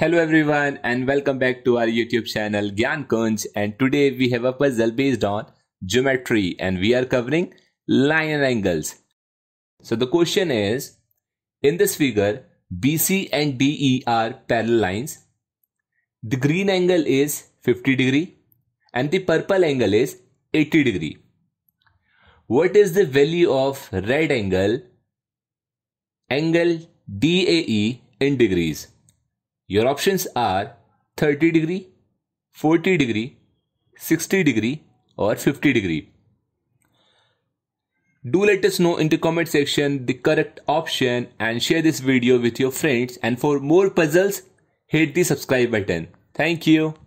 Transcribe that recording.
Hello everyone and welcome back to our YouTube channel Gyan Kunj and today we have a puzzle based on geometry and we are covering line angles. So the question is, in this figure BC and DE are parallel lines. The green angle is 50 degree and the purple angle is 80 degree. What is the value of red angle, angle DAE in degrees? Your options are 30 degree, 40 degree, 60 degree or 50 degree. Do let us know in the comment section the correct option and share this video with your friends and for more puzzles hit the subscribe button. Thank you.